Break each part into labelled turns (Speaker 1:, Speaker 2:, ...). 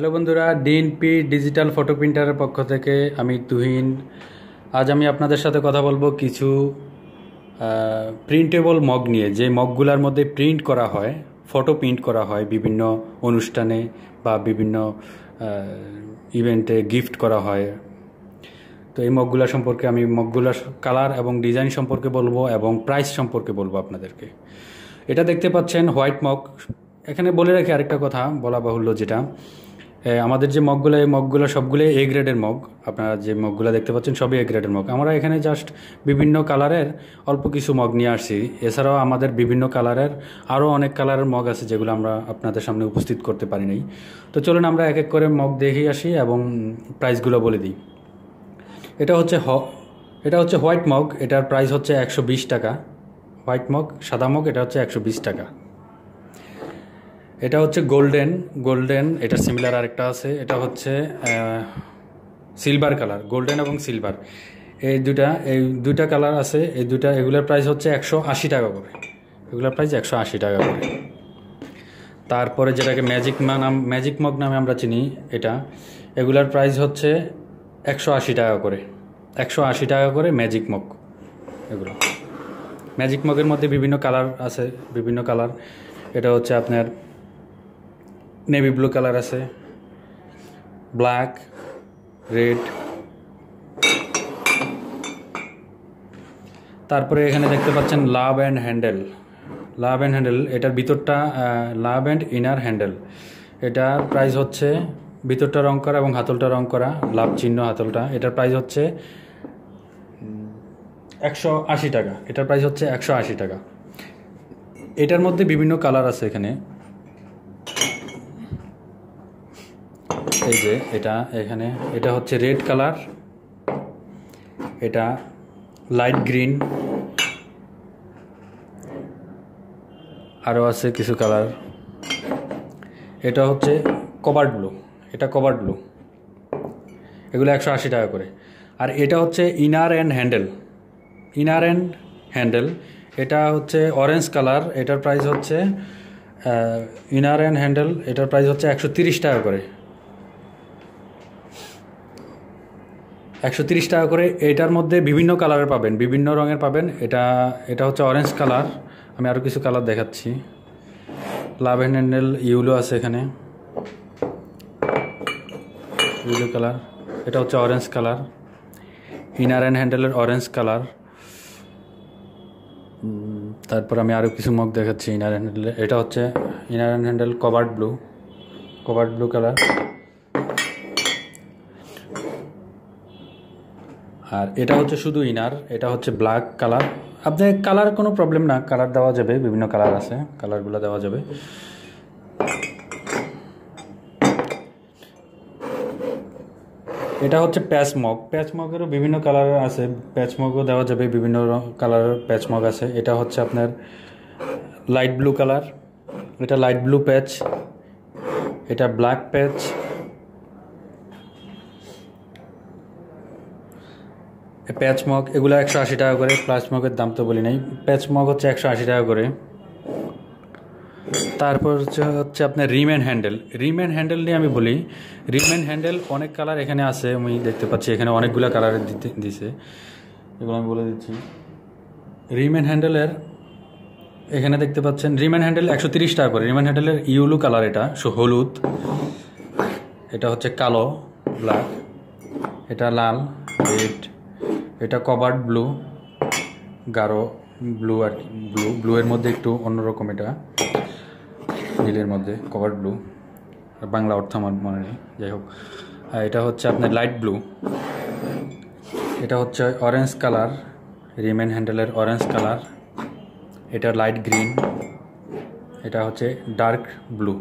Speaker 1: hello বন্ধুরা DNP digital photo প্রিন্টারের পক্ষ থেকে আমি তুহিন আজ আমি আপনাদের সাথে কথা বলবো কিছু প্রিন্টেবল মগ নিয়ে যে মগগুলার মধ্যে প্রিন্ট করা হয় ফটো প্রিন্ট করা হয় বিভিন্ন অনুষ্ঠানে বা বিভিন্ন ইভেন্টে গিফট করা হয় তো এই মগগুলা সম্পর্কে আমি মগগুলার কালার এবং ডিজাইন সম্পর্কে বলবো এবং প্রাইস সম্পর্কে বলবো আপনাদেরকে এটা দেখতে পাচ্ছেন হোয়াইট মগ এখানে বলে রাখি আরেকটা কথা বলা বাহুল্য যেটা আমাদের যে মগগুলো এই মগগুলো সবগুলো এ গ্রেডের মগ আপনারা যে মগগুলো দেখতে পাচ্ছেন সবই এ গ্রেডের মগ আমরা এখানে জাস্ট বিভিন্ন কালারের অল্প কিছু মগ নিয়ে আসছি এছাড়াও আমাদের বিভিন্ন কালারের আরও অনেক কালারের মগ আছে যেগুলো আমরা আপনাদের সামনে উপস্থিত করতে পারি নাই তো চলুন আমরা এক এক করে মগ দেখে আসি এবং প্রাইসগুলো বলে দিই এটা হচ্ছে হ এটা হচ্ছে হোয়াইট মগ এটার প্রাইস হচ্ছে একশো টাকা হোয়াইট মগ সাদা মগ এটা হচ্ছে একশো টাকা এটা হচ্ছে গোল্ডেন গোল্ডেন এটা সিমিলার আরেকটা আছে এটা হচ্ছে সিলভার কালার গোল্ডেন এবং সিলভার এই দুটা এই দুইটা কালার আছে এই দুটা এগুলোর প্রাইস হচ্ছে একশো আশি টাকা করে এগুলোর প্রাইস একশো আশি টাকা করে তারপরে যেটাকে ম্যাজিক মা নাম ম্যাজিক মগ নামে আমরা চিনি এটা এগুলার প্রাইস হচ্ছে একশো আশি টাকা করে একশো আশি টাকা করে ম্যাজিক মগ এগুলো ম্যাজিক মগের মধ্যে বিভিন্ন কালার আছে বিভিন্ন কালার এটা হচ্ছে আপনার নেভি ব্লু কালার আছে ব্ল্যাক রেড তারপরে এখানে দেখতে পাচ্ছেন love and handle love and handle এটার ভিতরটা লাভ অ্যান্ড ইনার হ্যান্ডেল এটা প্রাইস হচ্ছে ভিতরটা রং করা এবং হাতলটা রং করা লাভ চিহ্ন হাতলটা এটার প্রাইস হচ্ছে একশো আশি টাকা এটার প্রাইস হচ্ছে একশো আশি টাকা এটার মধ্যে বিভিন্ন কালার আছে এখানে এই যে এটা এখানে এটা হচ্ছে রেড কালার এটা লাইট গ্রিন আরও আছে কিছু কালার এটা হচ্ছে কভার ব্লু এটা কভার ব্লু এগুলো একশো আশি টাকা করে আর এটা হচ্ছে inner and handle inner and handle এটা হচ্ছে অরেঞ্জ কালার এটার প্রাইস হচ্ছে ইনার অ্যান্ড হ্যান্ডেল এটার প্রাইস হচ্ছে একশো তিরিশ টাকা করে একশো টাকা করে এটার মধ্যে বিভিন্ন কালারের পাবেন বিভিন্ন রঙের পাবেন এটা এটা হচ্ছে অরেঞ্জ কালার আমি আরও কিছু কালার দেখাচ্ছি লাভ হ্যান্ড হ্যান্ডেল ইউলো আছে এখানে ইউলো কালার এটা হচ্ছে অরেঞ্জ কালার ইনার অ্যান্ড হ্যান্ডেলের অরেঞ্জ কালার তারপর আমি আরও কিছু মগ দেখাচ্ছি ইনার হ্যান্ডেল এটা হচ্ছে inner and handle covered blue covered blue colour আর এটা হচ্ছে শুধু ইনার এটা হচ্ছে ব্ল্যাক কালার আপনার কালার কোনো প্রবলেম না কালার দেওয়া যাবে বিভিন্ন কালার আছে কালারগুলো দেওয়া যাবে এটা হচ্ছে প্যাচমগ প্যাচমগেরও বিভিন্ন কালার আছে প্যাচমগও দেওয়া যাবে বিভিন্ন কালারের প্যাচমগ আছে এটা হচ্ছে আপনার লাইট ব্লু কালার এটা লাইট ব্লু প্যাচ এটা ব্ল্যাক প্যাচ প্যাচমগ এগুলো একশো আশি টাকা করে প্লাস্টমগের দাম তো বলি নাই প্যাচমগ হচ্ছে একশো আশি টাকা করে তারপর হচ্ছে হচ্ছে আপনার রিমেন হ্যান্ডেল রিমেন হ্যান্ডেল নিয়ে আমি বলি রিমেন হ্যান্ডেল অনেক কালার এখানে আছে আমি দেখতে পাচ্ছি এখানে অনেকগুলো কালার দিতে দিছে এগুলো আমি বলে দিচ্ছি রিমেন হ্যান্ডেলের এখানে দেখতে পাচ্ছেন রিমেন হ্যান্ডেল একশো তিরিশ টাকা করে রিমেন হ্যান্ডেলের ইউলু কালার এটা হলুদ এটা হচ্ছে কালো ব্ল্যাক এটা লাল রেড এটা কভার্ড ব্লু গাঢ় ব্লু আর ব্লু ব্লুয়ের মধ্যে একটু অন্যরকম এটা নীলের মধ্যে কভার্ড ব্লু বাংলা অর্থ আমার মনে নেই যাই হোক এটা হচ্ছে আপনার লাইট ব্লু এটা হচ্ছে অরেঞ্জ কালার রিমেন হ্যান্ডেলের অরেঞ্জ কালার এটা লাইট গ্রিন এটা হচ্ছে dark blue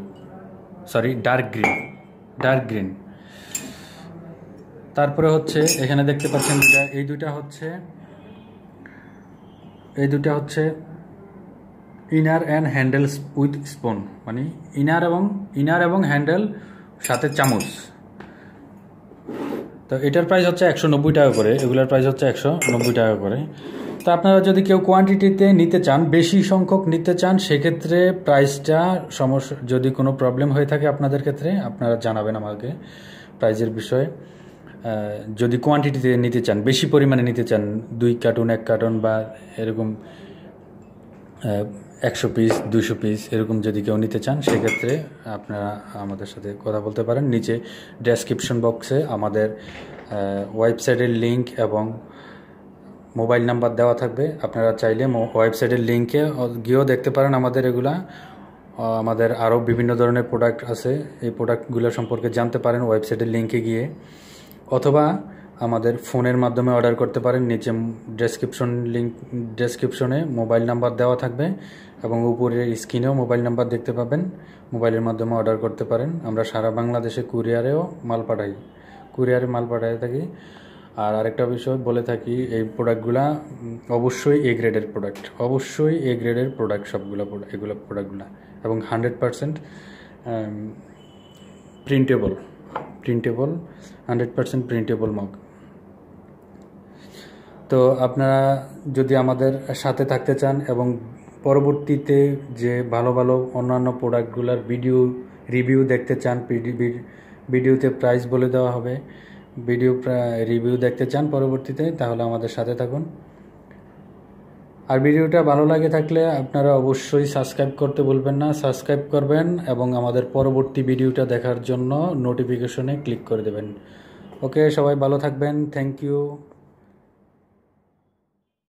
Speaker 1: sorry dark green dark green তারপরে হচ্ছে এখানে দেখতে পাচ্ছেন দুটা এই দুটা হচ্ছে এই দুটা হচ্ছে inner and handle with spoon মানে ইনার এবং ইনার এবং হ্যান্ডেল সাথে চামচ তো এটার প্রাইস হচ্ছে একশো নব্বই টাকা করে এগুলোর প্রাইস হচ্ছে একশো নব্বই টাকা করে তো আপনারা যদি কেউ কোয়ান্টিটিতে নিতে চান বেশি সংখ্যক নিতে চান সেক্ষেত্রে প্রাইসটা সমস্যা যদি কোনো প্রবলেম হয়ে থাকে আপনাদের ক্ষেত্রে আপনারা জানাবেন আমাকে প্রাইজের বিষয়ে যদি কোয়ান্টিটিতে নিতে চান বেশি পরিমাণে নিতে চান দুই কার্টুন এক কার্টুন বা এরকম একশো পিস দুশো পিস এরকম যদি কেউ নিতে চান সেক্ষেত্রে আপনারা আমাদের সাথে কথা বলতে পারেন নিচে ডেসক্রিপশন বক্সে আমাদের ওয়েবসাইটের লিঙ্ক এবং মোবাইল নাম্বার দেওয়া থাকবে আপনারা চাইলে ওয়েবসাইটের লিঙ্কে গিয়েও দেখতে পারেন আমাদের এগুলা আমাদের আরও বিভিন্ন ধরনের প্রোডাক্ট আছে এই প্রোডাক্টগুলো সম্পর্কে জানতে পারেন ওয়েবসাইটের লিঙ্কে গিয়ে অথবা আমাদের ফোনের মাধ্যমে অর্ডার করতে পারেন নিচে ডেসক্রিপশন লিঙ্ক ডেসক্রিপশনে মোবাইল নাম্বার দেওয়া থাকবে এবং উপরের স্ক্রিনেও মোবাইল নাম্বার দেখতে পাবেন মোবাইলের মাধ্যমে অর্ডার করতে পারেন আমরা সারা বাংলাদেশে কুরিয়ারেও মাল পাঠাই কুরিয়ারে মাল পাঠাই থাকি আর আরেকটা বিষয় বলে থাকি এই প্রোডাক্টগুলা অবশ্যই এ গ্রেডের প্রোডাক্ট অবশ্যই এ গ্রেডের প্রোডাক্ট সবগুলো এগুলো প্রোডাক্টগুলো এবং hundred percent printable printable hundred percent printable mug তো আপনারা যদি আমাদের সাথে থাকতে চান এবং পরবর্তীতে যে ভালো ভালো অন্যান্য প্রোডাক্টগুলোর ভিডিও রিভিউ দেখতে চান ভিডিওতে প্রাইস বলে দেওয়া হবে ভিডিও রিভিউ দেখতে চান পরবর্তীতে তাহলে আমাদের সাথে থাকুন আর ভিডিওটা ভালো লাগে থাকলে আপনারা অবশ্যই সাবস্ক্রাইব করতে বলবেন না সাবস্ক্রাইব করবেন এবং আমাদের পরবর্তী ভিডিওটা দেখার জন্য নোটিফিকেশনে ক্লিক করে দেবেন ওকে সবাই ভালো থাকবেন থ্যাংক ইউ